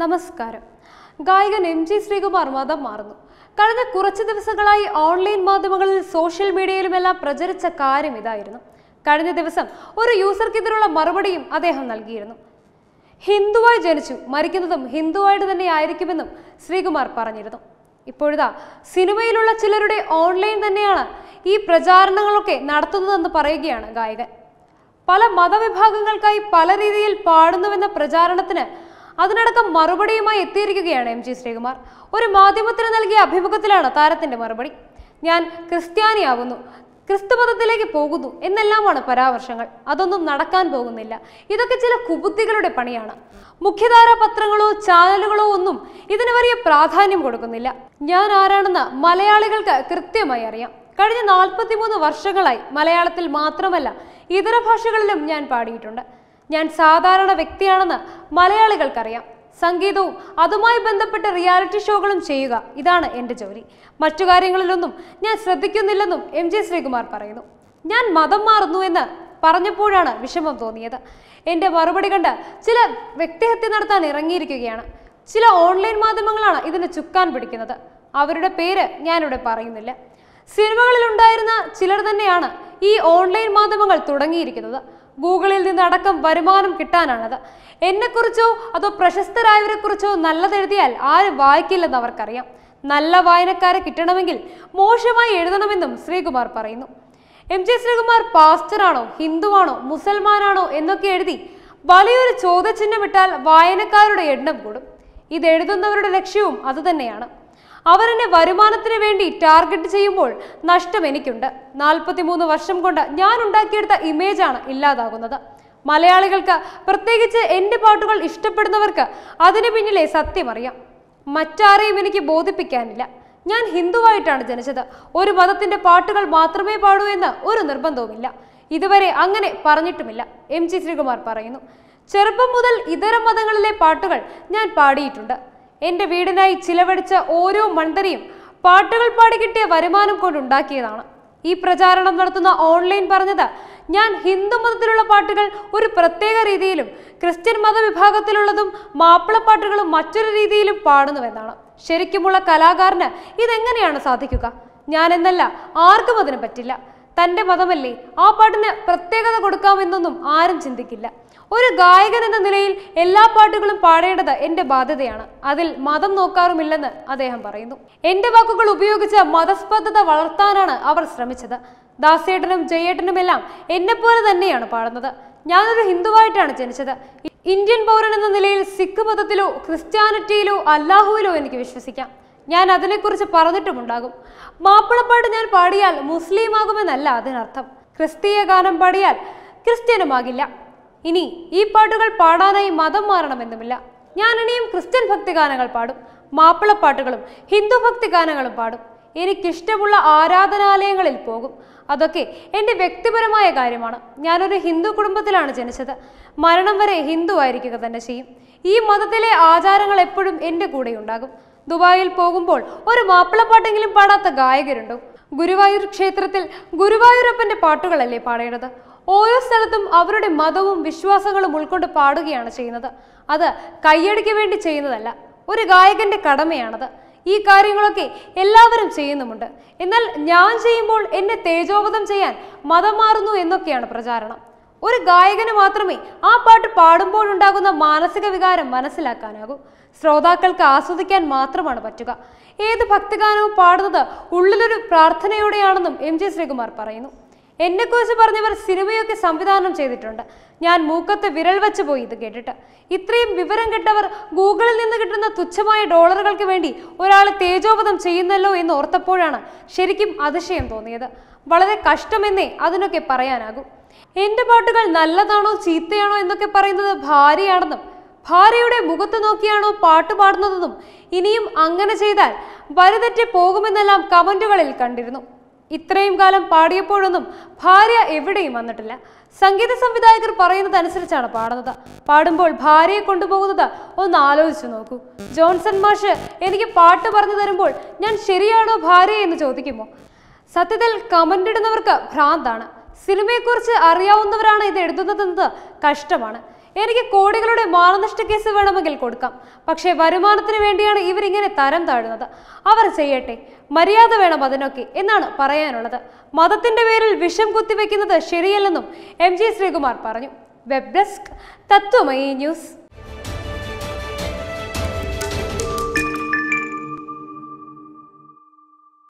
നമസ്കാരം ഗായകൻ M G Sreekumar മതം മാറുന്നു കഴിഞ്ഞ കുറച്ച് ദിവസങ്ങളായി ഓൺലൈൻ മാധ്യമങ്ങളിൽ സോഷ്യൽ മീഡിയയിലുമെല്ലാം പ്രചരിച്ച കാര്യം ഇതായിരുന്നു കഴിഞ്ഞ ദിവസം ഒരു യൂസർക്കെതിരുള്ള മറുപടിയും അദ്ദേഹം നൽകിയിരുന്നു ഹിന്ദുവായി ജനിച്ചു മരിക്കുന്നതും ഹിന്ദുവായിട്ട് തന്നെ ആയിരിക്കുമെന്നും ശ്രീകുമാർ പറഞ്ഞിരുന്നു ഇപ്പോഴിതാ സിനിമയിലുള്ള ചിലരുടെ ഓൺലൈൻ തന്നെയാണ് ഈ പ്രചാരണങ്ങളൊക്കെ നടത്തുന്നതെന്ന് പറയുകയാണ് ഗായകൻ പല മതവിഭാഗങ്ങൾക്കായി പല രീതിയിൽ പാടുന്നുവെന്ന പ്രചാരണത്തിന് അതിനടക്കം മറുപടിയുമായി എത്തിയിരിക്കുകയാണ് എം ജി ശ്രീകുമാർ ഒരു മാധ്യമത്തിന് നൽകിയ അഭിമുഖത്തിലാണ് താരത്തിന്റെ മറുപടി ഞാൻ ക്രിസ്ത്യാനിയാകുന്നു ക്രിസ്തുമതത്തിലേക്ക് പോകുന്നു എന്നെല്ലാമാണ് പരാമർശങ്ങൾ അതൊന്നും നടക്കാൻ പോകുന്നില്ല ഇതൊക്കെ ചില കുബുദ്ധികളുടെ പണിയാണ് മുഖ്യധാര പത്രങ്ങളോ ചാനലുകളോ ഒന്നും ഇതിന് വലിയ പ്രാധാന്യം കൊടുക്കുന്നില്ല ഞാൻ ആരാണെന്ന് മലയാളികൾക്ക് കൃത്യമായി അറിയാം കഴിഞ്ഞ നാൽപ്പത്തിമൂന്ന് വർഷങ്ങളായി മലയാളത്തിൽ മാത്രമല്ല ഇതര ഭാഷകളിലും ഞാൻ പാടിയിട്ടുണ്ട് ഞാൻ സാധാരണ വ്യക്തിയാണെന്ന് മലയാളികൾക്കറിയാം സംഗീതവും അതുമായി ബന്ധപ്പെട്ട റിയാലിറ്റി ഷോകളും ചെയ്യുക ഇതാണ് എൻ്റെ ജോലി മറ്റു കാര്യങ്ങളിലൊന്നും ഞാൻ ശ്രദ്ധിക്കുന്നില്ലെന്നും എം ജെ ശ്രീകുമാർ പറയുന്നു ഞാൻ മതം മാറുന്നു എന്ന് പറഞ്ഞപ്പോഴാണ് വിഷമം തോന്നിയത് എൻ്റെ മറുപടി കണ്ട് ചില വ്യക്തിഹത്യ നടത്താൻ ഇറങ്ങിയിരിക്കുകയാണ് ചില ഓൺലൈൻ മാധ്യമങ്ങളാണ് ഇതിന് ചുക്കാൻ പിടിക്കുന്നത് അവരുടെ പേര് ഞാനിവിടെ പറയുന്നില്ല സിനിമകളിൽ ഉണ്ടായിരുന്ന ചിലർ തന്നെയാണ് ഈ ഓൺലൈൻ മാധ്യമങ്ങൾ തുടങ്ങിയിരിക്കുന്നത് ഗൂഗിളിൽ നിന്നടക്കം വരുമാനം കിട്ടാനാണത് എന്നെക്കുറിച്ചോ അതോ പ്രശസ്തരായവരെ കുറിച്ചോ നല്ലതെഴുതിയാൽ ആരും വായിക്കില്ലെന്ന് അവർക്കറിയാം നല്ല വായനക്കാരെ കിട്ടണമെങ്കിൽ മോശമായി എഴുതണമെന്നും ശ്രീകുമാർ പറയുന്നു എം ജെ ശ്രീകുമാർ പാസ്റ്ററാണോ ഹിന്ദുവാണോ മുസൽമാനാണോ എന്നൊക്കെ എഴുതി വലിയൊരു ചോദ്യചിഹ്നമിട്ടാൽ വായനക്കാരുടെ എണ്ണം കൂടും ഇത് എഴുതുന്നവരുടെ ലക്ഷ്യവും അതുതന്നെയാണ് അവർ എന്നെ വരുമാനത്തിന് വേണ്ടി ടാർഗറ്റ് ചെയ്യുമ്പോൾ നഷ്ടം എനിക്കുണ്ട് നാൽപ്പത്തിമൂന്ന് വർഷം കൊണ്ട് ഞാൻ ഉണ്ടാക്കിയെടുത്ത ഇമേജാണ് ഇല്ലാതാകുന്നത് മലയാളികൾക്ക് പ്രത്യേകിച്ച് എൻ്റെ പാട്ടുകൾ ഇഷ്ടപ്പെടുന്നവർക്ക് അതിനു പിന്നിലെ സത്യമറിയാം മറ്റാരെയും എനിക്ക് ബോധിപ്പിക്കാനില്ല ഞാൻ ഹിന്ദുവായിട്ടാണ് ജനിച്ചത് ഒരു മതത്തിന്റെ പാട്ടുകൾ മാത്രമേ പാടൂ എന്ന് ഒരു നിർബന്ധവുമില്ല ഇതുവരെ അങ്ങനെ പറഞ്ഞിട്ടുമില്ല എം ജി ശ്രീകുമാർ പറയുന്നു ചെറുപ്പം മുതൽ ഇതര മതങ്ങളിലെ പാട്ടുകൾ ഞാൻ പാടിയിട്ടുണ്ട് എൻ്റെ വീടിനായി ചിലവഴിച്ച ഓരോ മണ്ടരിയും പാട്ടുകൾ പാടി കിട്ടിയ വരുമാനം കൊണ്ടുണ്ടാക്കിയതാണ് ഈ പ്രചാരണം നടത്തുന്ന ഓൺലൈൻ പറഞ്ഞത് ഞാൻ ഹിന്ദു മതത്തിലുള്ള പാട്ടുകൾ ഒരു പ്രത്യേക രീതിയിലും ക്രിസ്ത്യൻ മതവിഭാഗത്തിലുള്ളതും മാപ്പിളപ്പാട്ടുകളും മറ്റൊരു രീതിയിലും പാടുന്നുവെന്നാണ് ശരിക്കുമുള്ള കലാകാരന് ഇതെങ്ങനെയാണ് സാധിക്കുക ഞാൻ എന്നല്ല ആർക്കും അതിന് പറ്റില്ല തൻ്റെ മതമല്ലേ ആ പാട്ടിന് പ്രത്യേകത കൊടുക്കാമെന്നൊന്നും ആരും ചിന്തിക്കില്ല ഒരു ഗായകൻ എന്ന നിലയിൽ എല്ലാ പാട്ടുകളും പാടേണ്ടത് എന്റെ ബാധ്യതയാണ് അതിൽ മതം നോക്കാറുമില്ലെന്ന് അദ്ദേഹം പറയുന്നു എന്റെ വാക്കുകൾ ഉപയോഗിച്ച് മതസ്പർദ്ധത വളർത്താനാണ് അവർ ശ്രമിച്ചത് ദാസേട്ടനും എന്നെ പോലെ തന്നെയാണ് പാടുന്നത് ഞാനൊരു ഹിന്ദുവായിട്ടാണ് ജനിച്ചത് ഇന്ത്യൻ പൗരൻ എന്ന നിലയിൽ സിഖ് മതത്തിലോ ക്രിസ്ത്യാനിറ്റിയിലോ അല്ലാഹുവിലോ എനിക്ക് വിശ്വസിക്കാം ഞാൻ അതിനെക്കുറിച്ച് പറഞ്ഞിട്ടുമുണ്ടാകും മാപ്പിളപ്പാട്ട് ഞാൻ പാടിയാൽ മുസ്ലിം ആകുമെന്നല്ല അതിനർത്ഥം ക്രിസ്തീയ ഗാനം പാടിയാൽ ക്രിസ്ത്യനുമാകില്ല ഇനി ഈ പാട്ടുകൾ പാടാനായി മതം മാറണമെന്നുമില്ല ഞാൻ ഇനിയും ക്രിസ്ത്യൻ ഭക്തിഗാനങ്ങൾ പാടും മാപ്പിളപ്പാട്ടുകളും ഹിന്ദു ഭക്തിഗാനങ്ങളും പാടും എനിക്കിഷ്ടമുള്ള ആരാധനാലയങ്ങളിൽ പോകും അതൊക്കെ എൻ്റെ വ്യക്തിപരമായ കാര്യമാണ് ഞാനൊരു ഹിന്ദു കുടുംബത്തിലാണ് ജനിച്ചത് മരണം വരെ ഹിന്ദു ആയിരിക്കുക തന്നെ ചെയ്യും ഈ മതത്തിലെ ആചാരങ്ങൾ എപ്പോഴും എൻ്റെ കൂടെ ഉണ്ടാകും ദുബായിൽ പോകുമ്പോൾ ഒരു മാപ്പിളപ്പാട്ടെങ്കിലും പാടാത്ത ഗായകരുണ്ടോ ഗുരുവായൂർ ക്ഷേത്രത്തിൽ ഗുരുവായൂരപ്പൻ്റെ പാട്ടുകളല്ലേ പാടേണ്ടത് ഓരോ സ്ഥലത്തും അവരുടെ മതവും വിശ്വാസങ്ങളും ഉൾക്കൊണ്ട് പാടുകയാണ് ചെയ്യുന്നത് അത് കയ്യടിക്ക് വേണ്ടി ചെയ്യുന്നതല്ല ഒരു ഗായകന്റെ കടമയാണത് ഈ കാര്യങ്ങളൊക്കെ എല്ലാവരും ചെയ്യുന്നുമുണ്ട് എന്നാൽ ഞാൻ ചെയ്യുമ്പോൾ എന്നെ തേജോവധം ചെയ്യാൻ മതം മാറുന്നു എന്നൊക്കെയാണ് പ്രചാരണം ഒരു ഗായകന് മാത്രമേ ആ പാട്ട് പാടുമ്പോഴുണ്ടാകുന്ന മാനസിക വികാരം മനസ്സിലാക്കാനാകൂ ശ്രോതാക്കൾക്ക് ആസ്വദിക്കാൻ മാത്രമാണ് പറ്റുക ഏത് ഭക്തിഗാനവും പാടുന്നത് ഉള്ളിലൊരു പ്രാർത്ഥനയോടെയാണെന്നും എം ജി ശ്രീകുമാർ പറയുന്നു എന്നെക്കുറിച്ച് പറഞ്ഞവർ സിനിമയൊക്കെ സംവിധാനം ചെയ്തിട്ടുണ്ട് ഞാൻ മൂക്കത്ത് വിരൽ വെച്ച് പോയി ഇത് കേട്ടിട്ട് ഇത്രയും വിവരം കിട്ടവർ ഗൂഗിളിൽ നിന്ന് കിട്ടുന്ന തുച്ഛമായ ഡോളറുകൾക്ക് വേണ്ടി ഒരാളെ തേജോവധം ചെയ്യുന്നല്ലോ എന്ന് ഓർത്തപ്പോഴാണ് ശരിക്കും അതിശയം തോന്നിയത് വളരെ കഷ്ടമെന്നേ അതിനൊക്കെ പറയാനാകും എൻ്റെ പാട്ടുകൾ നല്ലതാണോ ചീത്തയാണോ എന്നൊക്കെ പറയുന്നത് ഭാര്യയാണെന്നും ഭാര്യയുടെ മുഖത്ത് നോക്കിയാണോ പാട്ട് പാടുന്നതെന്നും ഇനിയും അങ്ങനെ ചെയ്താൽ വരുതെറ്റി പോകുമെന്നെല്ലാം കമൻറ്റുകളിൽ കണ്ടിരുന്നു ഇത്രയും കാലം പാടിയപ്പോഴൊന്നും ഭാര്യ എവിടെയും വന്നിട്ടില്ല സംഗീത സംവിധായകർ പറയുന്നത് അനുസരിച്ചാണ് പാടുന്നത് പാടുമ്പോൾ ഭാര്യയെ കൊണ്ടുപോകുന്നത് ഒന്ന് ആലോചിച്ചു നോക്കൂ ജോൺസൺ മാഷ് എനിക്ക് പാട്ട് പറഞ്ഞു തരുമ്പോൾ ഞാൻ ശരിയാണോ ഭാര്യ എന്ന് ചോദിക്കുമോ സത്യത്തിൽ കമൻ്റ് ഇടുന്നവർക്ക് ഭ്രാന്താണ് സിനിമയെക്കുറിച്ച് അറിയാവുന്നവരാണ് ഇത് എഴുതുന്നതെന്നത് കഷ്ടമാണ് എനിക്ക് കോടികളുടെ മാനനഷ്ട കേസ് വേണമെങ്കിൽ കൊടുക്കാം പക്ഷേ വരുമാനത്തിന് വേണ്ടിയാണ് ഇവരിങ്ങനെ തരം താഴുന്നത് അവർ ചെയ്യട്ടെ മര്യാദ വേണം അതിനൊക്കെ എന്നാണ് പറയാനുള്ളത് മതത്തിന്റെ പേരിൽ വിഷം കുത്തിവെക്കുന്നത് ശരിയല്ലെന്നും എം ജി ശ്രീകുമാർ പറഞ്ഞു വെബ് ഡെസ്ക് തത്വമയി ന്യൂസ്